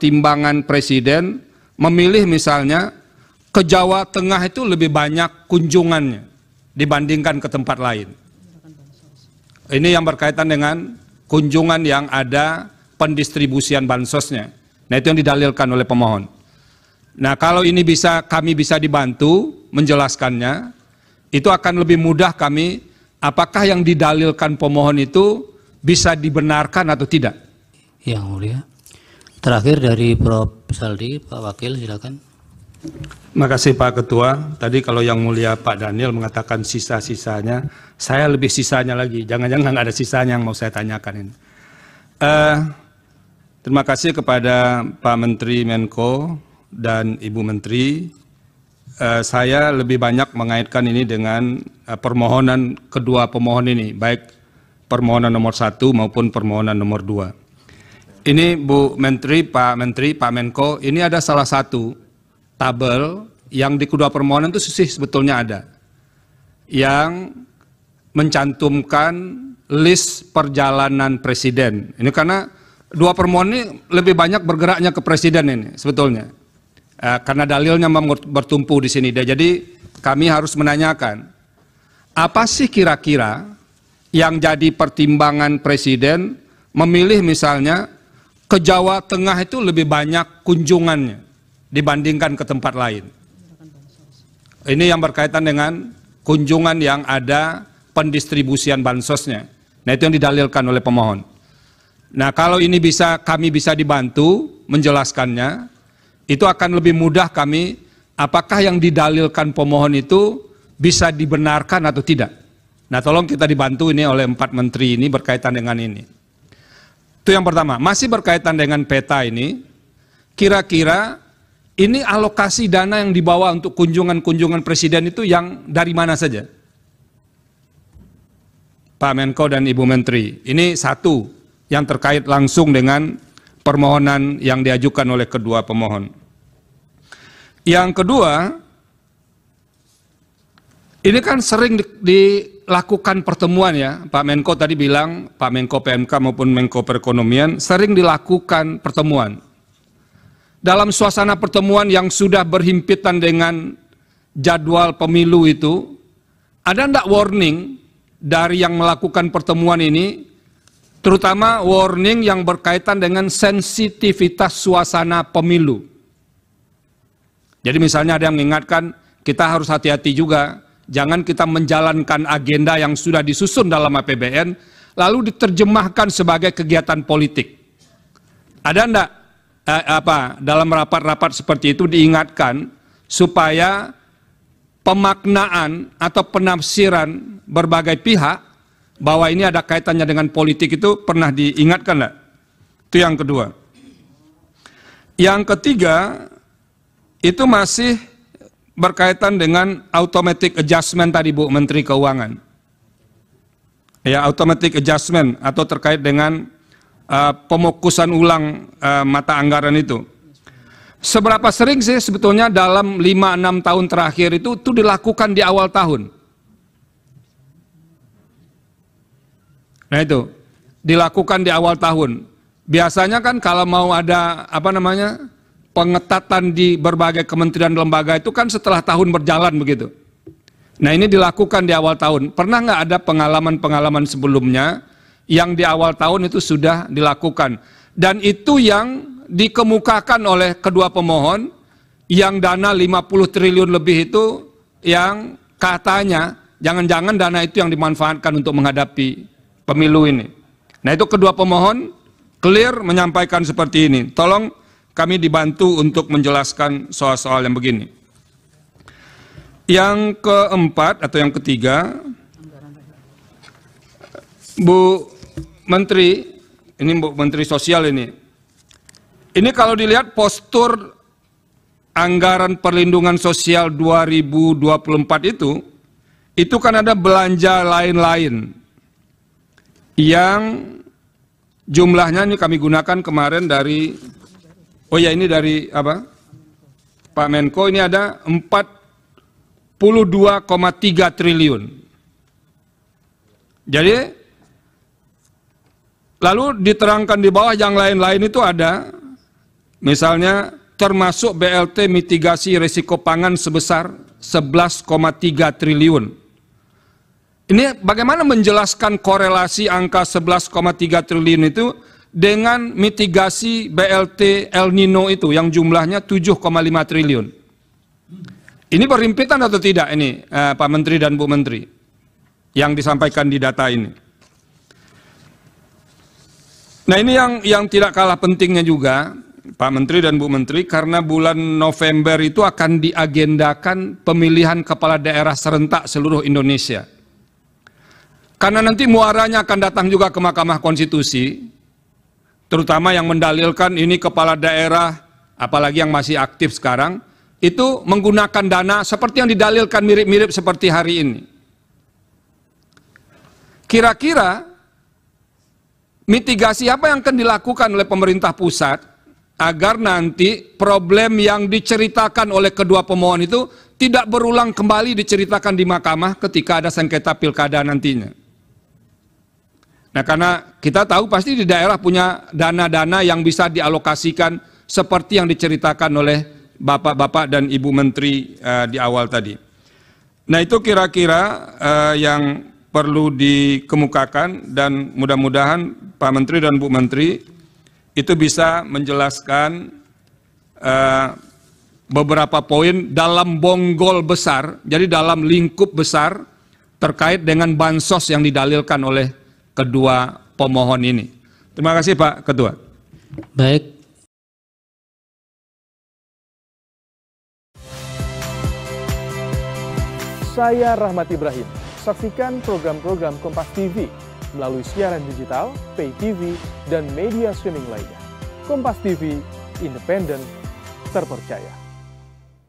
timbangan presiden memilih misalnya ke Jawa Tengah itu lebih banyak kunjungannya dibandingkan ke tempat lain. Ini yang berkaitan dengan kunjungan yang ada pendistribusian bansosnya. Nah itu yang didalilkan oleh pemohon. Nah kalau ini bisa kami bisa dibantu menjelaskannya, itu akan lebih mudah kami apakah yang didalilkan pemohon itu bisa dibenarkan atau tidak. Yang mulia. Terakhir dari Prof. Saldi, Pak Wakil silakan. Terima kasih Pak Ketua. Tadi kalau yang mulia Pak Daniel mengatakan sisa-sisanya, saya lebih sisanya lagi. Jangan-jangan ada sisanya yang mau saya tanyakan ini. Uh, terima kasih kepada Pak Menteri Menko dan Ibu Menteri. Uh, saya lebih banyak mengaitkan ini dengan uh, permohonan kedua pemohon ini, baik permohonan nomor satu maupun permohonan nomor dua. Ini Bu Menteri, Pak Menteri, Pak Menko, ini ada salah satu tabel yang di kedua permohonan itu sih sebetulnya ada. Yang mencantumkan list perjalanan presiden. Ini karena dua permohonan ini lebih banyak bergeraknya ke presiden ini sebetulnya. Eh, karena dalilnya bertumpu di sini. Jadi kami harus menanyakan, apa sih kira-kira yang jadi pertimbangan presiden memilih misalnya ke Jawa Tengah itu lebih banyak kunjungannya dibandingkan ke tempat lain. Ini yang berkaitan dengan kunjungan yang ada pendistribusian bansosnya. Nah itu yang didalilkan oleh pemohon. Nah kalau ini bisa kami bisa dibantu menjelaskannya, itu akan lebih mudah kami apakah yang didalilkan pemohon itu bisa dibenarkan atau tidak. Nah tolong kita dibantu ini oleh empat menteri ini berkaitan dengan ini. Itu yang pertama. Masih berkaitan dengan peta ini, kira-kira ini alokasi dana yang dibawa untuk kunjungan-kunjungan presiden itu yang dari mana saja? Pak Menko dan Ibu Menteri. Ini satu yang terkait langsung dengan permohonan yang diajukan oleh kedua pemohon. Yang kedua, ini kan sering di, di lakukan pertemuan ya, Pak Menko tadi bilang, Pak Menko PMK maupun Menko Perekonomian sering dilakukan pertemuan. Dalam suasana pertemuan yang sudah berhimpitan dengan jadwal pemilu itu, ada enggak warning dari yang melakukan pertemuan ini, terutama warning yang berkaitan dengan sensitivitas suasana pemilu. Jadi misalnya ada yang mengingatkan, kita harus hati-hati juga Jangan kita menjalankan agenda yang sudah disusun dalam APBN, lalu diterjemahkan sebagai kegiatan politik. Ada enggak eh, apa dalam rapat-rapat seperti itu diingatkan supaya pemaknaan atau penafsiran berbagai pihak bahwa ini ada kaitannya dengan politik itu pernah diingatkan enggak? Itu yang kedua. Yang ketiga itu masih berkaitan dengan automatic adjustment tadi Bu Menteri Keuangan. Ya, automatic adjustment atau terkait dengan uh, pemokusan ulang uh, mata anggaran itu. Seberapa sering sih sebetulnya dalam 5-6 tahun terakhir itu itu dilakukan di awal tahun? Nah itu, dilakukan di awal tahun. Biasanya kan kalau mau ada apa namanya? pengetatan di berbagai kementerian lembaga itu kan setelah tahun berjalan begitu. Nah ini dilakukan di awal tahun. Pernah nggak ada pengalaman-pengalaman sebelumnya yang di awal tahun itu sudah dilakukan. Dan itu yang dikemukakan oleh kedua pemohon yang dana 50 triliun lebih itu yang katanya jangan-jangan dana itu yang dimanfaatkan untuk menghadapi pemilu ini. Nah itu kedua pemohon clear menyampaikan seperti ini. Tolong kami dibantu untuk menjelaskan soal-soal yang begini. Yang keempat atau yang ketiga, Bu Menteri, ini Bu Menteri Sosial ini, ini kalau dilihat postur anggaran perlindungan sosial 2024 itu, itu kan ada belanja lain-lain yang jumlahnya ini kami gunakan kemarin dari Oh ya ini dari apa? Pak Menko ini ada 42,3 triliun. Jadi lalu diterangkan di bawah yang lain-lain itu ada misalnya termasuk BLT mitigasi risiko pangan sebesar 11,3 triliun. Ini bagaimana menjelaskan korelasi angka 11,3 triliun itu dengan mitigasi BLT El Nino itu yang jumlahnya 7,5 triliun. Ini perimpitan atau tidak ini eh, Pak Menteri dan Bu Menteri yang disampaikan di data ini. Nah ini yang yang tidak kalah pentingnya juga Pak Menteri dan Bu Menteri karena bulan November itu akan diagendakan pemilihan kepala daerah serentak seluruh Indonesia. Karena nanti muaranya akan datang juga ke Mahkamah Konstitusi, terutama yang mendalilkan ini kepala daerah, apalagi yang masih aktif sekarang, itu menggunakan dana seperti yang didalilkan mirip-mirip seperti hari ini. Kira-kira mitigasi apa yang akan dilakukan oleh pemerintah pusat agar nanti problem yang diceritakan oleh kedua pemohon itu tidak berulang kembali diceritakan di mahkamah ketika ada sengketa pilkada nantinya. Nah, karena kita tahu pasti di daerah punya dana-dana yang bisa dialokasikan seperti yang diceritakan oleh Bapak-bapak dan Ibu Menteri uh, di awal tadi. Nah, itu kira-kira uh, yang perlu dikemukakan dan mudah-mudahan Pak Menteri dan Bu Menteri itu bisa menjelaskan uh, beberapa poin dalam bonggol besar, jadi dalam lingkup besar terkait dengan bansos yang didalilkan oleh kedua pemohon ini. Terima kasih Pak Ketua. Baik, Saya Rahmat Ibrahim. Saksikan program-program Kompas TV melalui siaran digital, pay TV, dan media streaming lainnya. Kompas TV, independen, terpercaya.